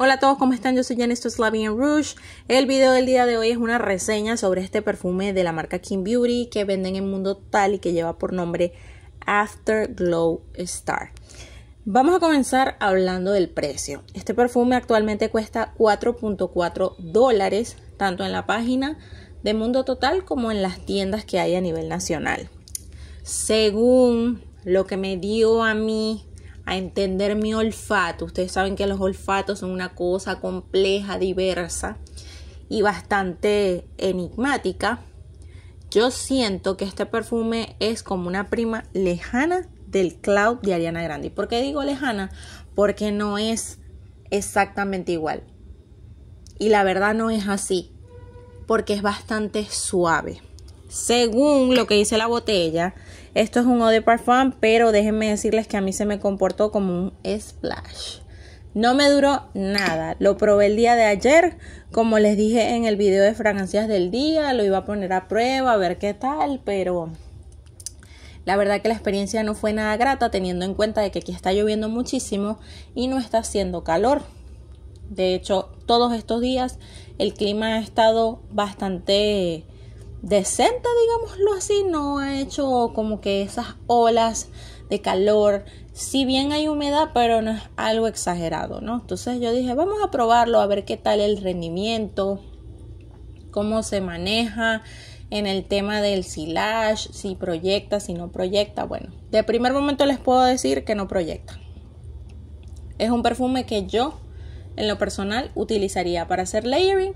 Hola a todos, ¿cómo están? Yo soy Janice esto es Rouge. El video del día de hoy es una reseña sobre este perfume de la marca Kim Beauty que venden en Mundo Total y que lleva por nombre Afterglow Star. Vamos a comenzar hablando del precio. Este perfume actualmente cuesta 4.4 dólares, tanto en la página de Mundo Total como en las tiendas que hay a nivel nacional. Según lo que me dio a mí a entender mi olfato. Ustedes saben que los olfatos son una cosa compleja, diversa y bastante enigmática. Yo siento que este perfume es como una prima lejana del Cloud de Ariana Grande. por qué digo lejana? Porque no es exactamente igual. Y la verdad no es así, porque es bastante suave según lo que dice la botella, esto es un eau de parfum, pero déjenme decirles que a mí se me comportó como un splash. No me duró nada. Lo probé el día de ayer. Como les dije en el video de fragancias del día, lo iba a poner a prueba, a ver qué tal, pero la verdad que la experiencia no fue nada grata teniendo en cuenta de que aquí está lloviendo muchísimo y no está haciendo calor. De hecho, todos estos días el clima ha estado bastante decente, digámoslo así, no ha hecho como que esas olas de calor. Si bien hay humedad, pero no es algo exagerado, ¿no? Entonces yo dije, vamos a probarlo, a ver qué tal el rendimiento, cómo se maneja en el tema del silage, si proyecta, si no proyecta. Bueno, de primer momento les puedo decir que no proyecta. Es un perfume que yo, en lo personal, utilizaría para hacer layering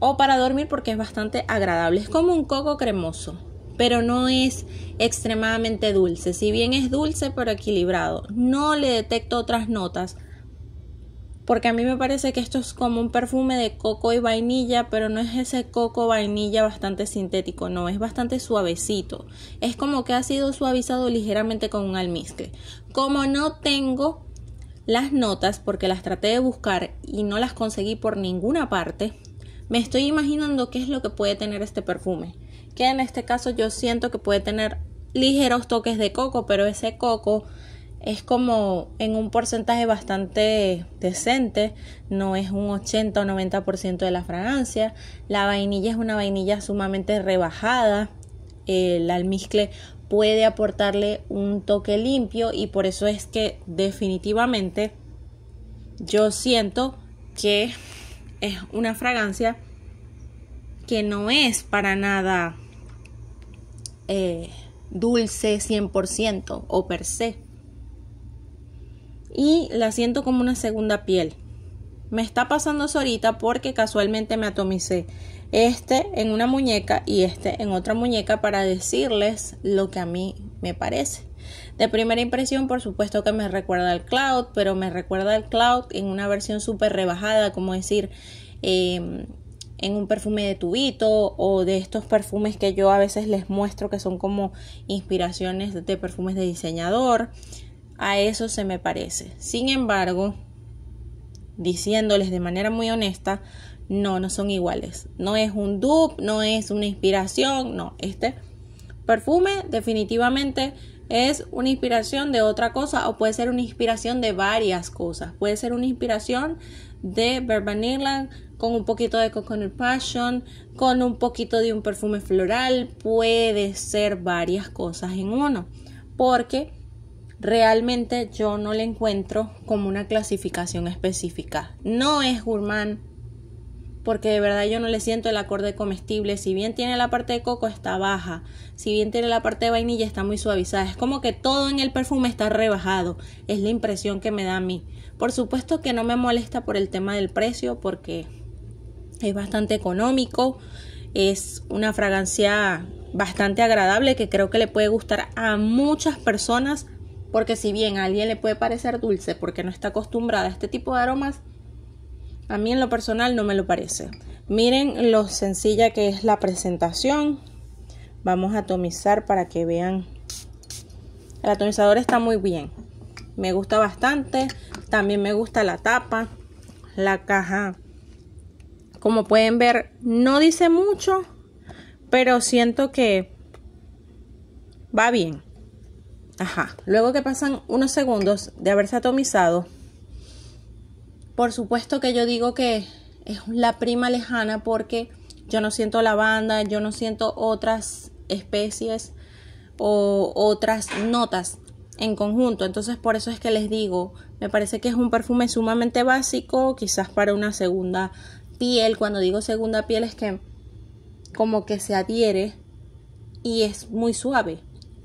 o para dormir porque es bastante agradable. Es como un coco cremoso, pero no es extremadamente dulce. Si bien es dulce, pero equilibrado. No le detecto otras notas porque a mí me parece que esto es como un perfume de coco y vainilla, pero no es ese coco vainilla bastante sintético, no, es bastante suavecito. Es como que ha sido suavizado ligeramente con un almizcle. Como no tengo las notas porque las traté de buscar y no las conseguí por ninguna parte, me estoy imaginando qué es lo que puede tener este perfume, que en este caso yo siento que puede tener ligeros toques de coco, pero ese coco es como en un porcentaje bastante decente, no es un 80 o 90% de la fragancia, la vainilla es una vainilla sumamente rebajada, el almizcle puede aportarle un toque limpio y por eso es que definitivamente yo siento que es una fragancia que no es para nada eh, dulce 100% o per se. Y la siento como una segunda piel. Me está pasando eso ahorita porque casualmente me atomicé este en una muñeca y este en otra muñeca para decirles lo que a mí me parece. De primera impresión, por supuesto que me recuerda al cloud, pero me recuerda al cloud en una versión súper rebajada, como decir, em, en un perfume de tubito o de estos perfumes que yo a veces les muestro que son como inspiraciones de perfumes de diseñador. A eso se me parece. Sin embargo, diciéndoles de manera muy honesta, no, no son iguales. No es un dupe, no es una inspiración, no. Este perfume definitivamente es una inspiración de otra cosa o puede ser una inspiración de varias cosas. Puede ser una inspiración de Bare con un poquito de Coconut Passion, con un poquito de un perfume floral, puede ser varias cosas en uno, porque realmente yo no le encuentro como una clasificación específica. No es gourmand, porque de verdad yo no le siento el acorde comestible. Si bien tiene la parte de coco, está baja. Si bien tiene la parte de vainilla, está muy suavizada. Es como que todo en el perfume está rebajado. Es la impresión que me da a mí. Por supuesto que no me molesta por el tema del precio, porque es bastante económico. Es una fragancia bastante agradable que creo que le puede gustar a muchas personas. Porque si bien a alguien le puede parecer dulce porque no está acostumbrada a este tipo de aromas, a mí en lo personal no me lo parece. Miren lo sencilla que es la presentación. Vamos a atomizar para que vean. El atomizador está muy bien. Me gusta bastante. También me gusta la tapa. La caja. Como pueden ver, no dice mucho. Pero siento que va bien. Ajá. Luego que pasan unos segundos de haberse atomizado, por supuesto que yo digo que es la prima lejana porque yo no siento lavanda, yo no siento otras especies o otras notas en conjunto. Entonces por eso es que les digo, me parece que es un perfume sumamente básico, quizás para una segunda piel. Cuando digo segunda piel es que como que se adhiere y es muy suave.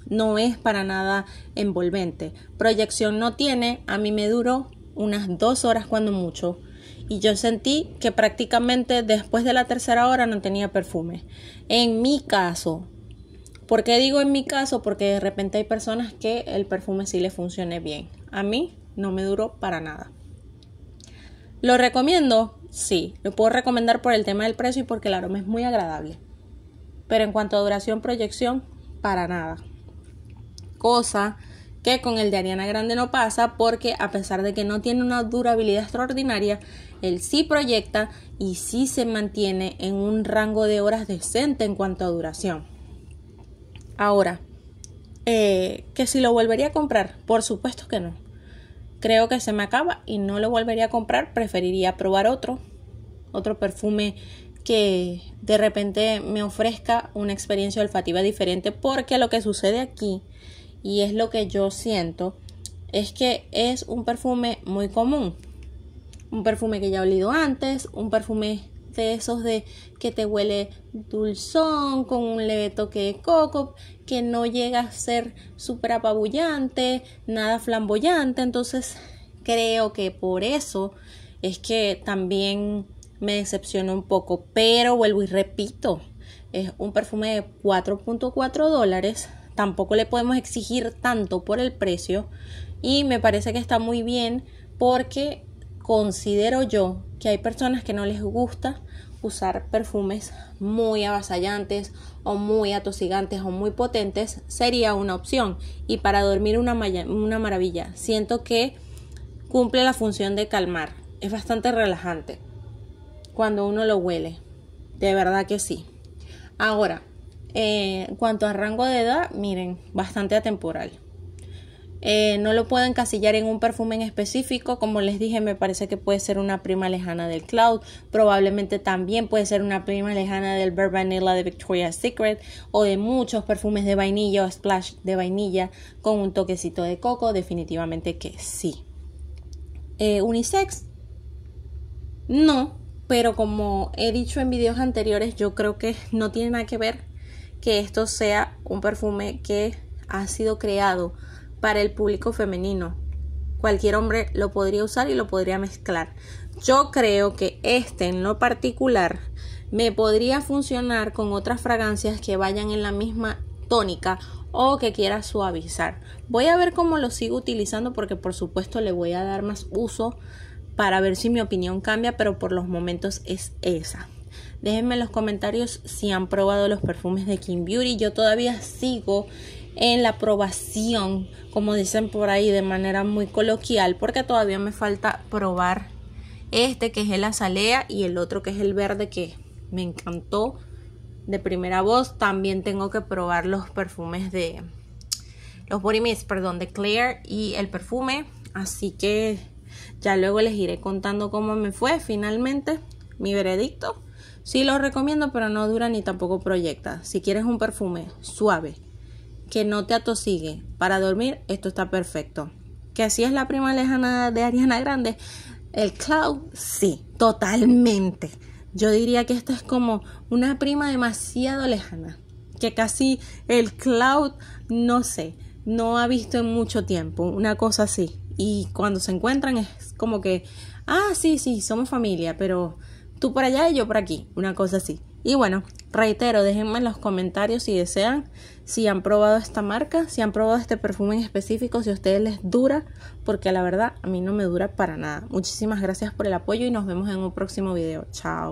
No es para nada envolvente. Proyección no tiene. A mí me duró unas dos horas cuando mucho, y yo sentí que prácticamente después de la tercera hora no tenía perfume. En mi caso, porque digo en mi caso? Porque de repente hay personas que el perfume sí le funcione bien. A mí no me duró para nada. ¿Lo recomiendo? Sí, lo puedo recomendar por el tema del precio y porque el aroma es muy agradable. Pero en cuanto a duración, proyección, para nada. Cosa que con el de Ariana Grande no pasa porque a pesar de que no tiene una durabilidad extraordinaria, él sí proyecta y sí se mantiene en un rango de horas decente en cuanto a duración. Ahora, eh, que si lo volvería a comprar, por supuesto que no. Creo que se me acaba y no lo volvería a comprar, preferiría probar otro, otro perfume que de repente me ofrezca una experiencia olfativa diferente porque lo que sucede aquí y es lo que yo siento, es que es un perfume muy común. Un perfume que ya he olido antes, un perfume de esos de que te huele dulzón, con un leve toque de coco, que no llega a ser súper apabullante, nada flamboyante. Entonces creo que por eso es que también me decepciona un poco. Pero vuelvo y repito, es un perfume de 4.4 dólares tampoco le podemos exigir tanto por el precio y me parece que está muy bien porque considero yo que hay personas que no les gusta usar perfumes muy avasallantes o muy atosigantes o muy potentes sería una opción y para dormir una, una maravilla siento que cumple la función de calmar es bastante relajante cuando uno lo huele de verdad que sí ahora en eh, cuanto a rango de edad, miren, bastante atemporal. Eh, no lo puedo encasillar en un perfume en específico, como les dije, me parece que puede ser una prima lejana del Cloud, probablemente también puede ser una prima lejana del Bare Vanilla de Victoria's Secret o de muchos perfumes de vainilla o splash de vainilla con un toquecito de coco, definitivamente que sí. Eh, unisex, no, pero como he dicho en videos anteriores, yo creo que no tiene nada que ver que esto sea un perfume que ha sido creado para el público femenino. Cualquier hombre lo podría usar y lo podría mezclar. Yo creo que este en lo particular me podría funcionar con otras fragancias que vayan en la misma tónica o que quiera suavizar. Voy a ver cómo lo sigo utilizando porque por supuesto le voy a dar más uso para ver si mi opinión cambia, pero por los momentos es esa. Déjenme en los comentarios si han probado los perfumes de Kim Beauty. Yo todavía sigo en la probación, como dicen por ahí de manera muy coloquial, porque todavía me falta probar este que es el azalea y el otro que es el verde que me encantó de primera voz. También tengo que probar los perfumes de los body perdón, de Claire y el perfume, así que ya luego les iré contando cómo me fue finalmente mi veredicto Sí lo recomiendo, pero no dura ni tampoco proyecta. Si quieres un perfume suave, que no te atosigue, para dormir, esto está perfecto. Que así es la prima lejana de Ariana Grande. El Cloud, sí, totalmente. Yo diría que esta es como una prima demasiado lejana. Que casi el Cloud, no sé, no ha visto en mucho tiempo. Una cosa así. Y cuando se encuentran es como que, ah, sí, sí, somos familia, pero tú por allá y yo por aquí, una cosa así. Y bueno, reitero, déjenme en los comentarios si desean, si han probado esta marca, si han probado este perfume en específico, si a ustedes les dura, porque la verdad a mí no me dura para nada. Muchísimas gracias por el apoyo y nos vemos en un próximo video. Chao.